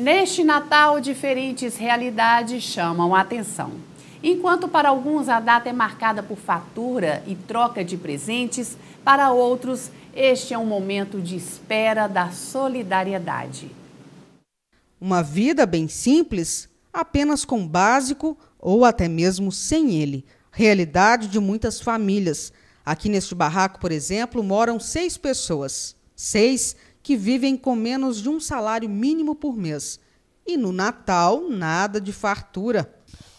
Neste Natal, diferentes realidades chamam a atenção. Enquanto para alguns a data é marcada por fatura e troca de presentes, para outros este é um momento de espera da solidariedade. Uma vida bem simples, apenas com básico ou até mesmo sem ele. Realidade de muitas famílias. Aqui neste barraco, por exemplo, moram seis pessoas. Seis que vivem com menos de um salário mínimo por mês. E no Natal, nada de fartura.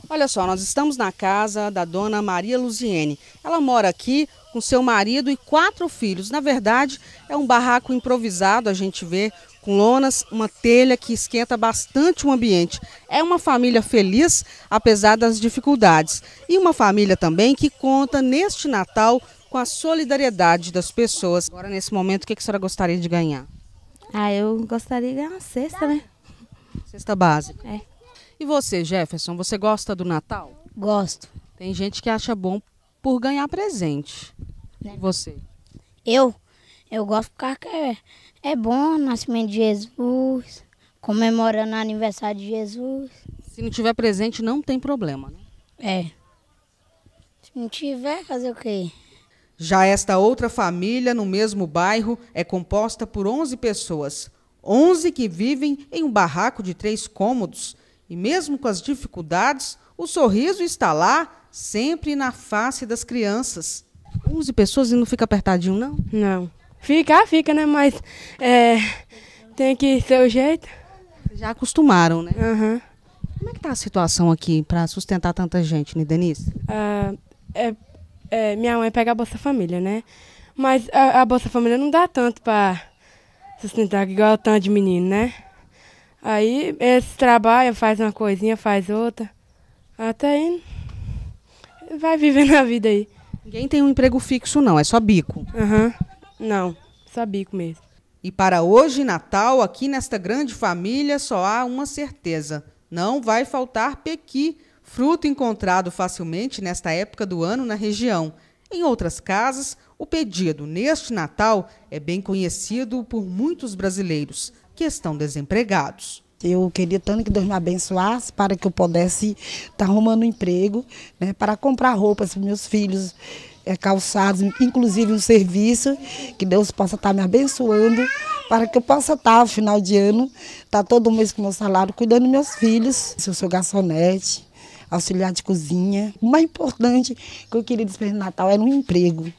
Olha só, nós estamos na casa da dona Maria Luziene. Ela mora aqui com seu marido e quatro filhos. Na verdade, é um barraco improvisado, a gente vê, com lonas, uma telha que esquenta bastante o ambiente. É uma família feliz, apesar das dificuldades. E uma família também que conta neste Natal com a solidariedade das pessoas. Agora, nesse momento, o que a senhora gostaria de ganhar? Ah, eu gostaria de ganhar uma cesta, né? Cesta básica. É. E você, Jefferson, você gosta do Natal? Gosto. Tem gente que acha bom por ganhar presente. E é. você? Eu? Eu gosto porque é, é bom o nascimento de Jesus, comemorando o aniversário de Jesus. Se não tiver presente, não tem problema, né? É. Se não tiver, fazer o quê? Já esta outra família, no mesmo bairro, é composta por 11 pessoas. 11 que vivem em um barraco de três cômodos. E mesmo com as dificuldades, o sorriso está lá, sempre na face das crianças. 11 pessoas e não fica apertadinho, não? Não. fica, fica, né? Mas é, tem que ser o jeito. Já acostumaram, né? Uhum. Como é que está a situação aqui para sustentar tanta gente, né, Denise? Uh, é, é, minha mãe pega a Bolsa Família, né? Mas a, a Bolsa Família não dá tanto para sustentar igual tanto de menino, né? Aí eles trabalham, faz uma coisinha, faz outra. Até aí vai vivendo a vida aí. Ninguém tem um emprego fixo, não, é só bico. Aham. Uhum. Não, só bico mesmo. E para hoje, Natal, aqui nesta grande família, só há uma certeza: não vai faltar pequi fruto encontrado facilmente nesta época do ano na região. Em outras casas, o pedido neste Natal é bem conhecido por muitos brasileiros que estão desempregados. Eu queria tanto que Deus me abençoasse para que eu pudesse estar tá arrumando um emprego, né, para comprar roupas para meus filhos, é, calçados, inclusive um serviço, que Deus possa estar tá me abençoando, para que eu possa estar, tá, no final de ano, estar todo mês com meu salário, cuidando dos meus filhos. Se eu sou garçonete, auxiliar de cozinha. O mais importante que eu queria despertar no Natal era um emprego.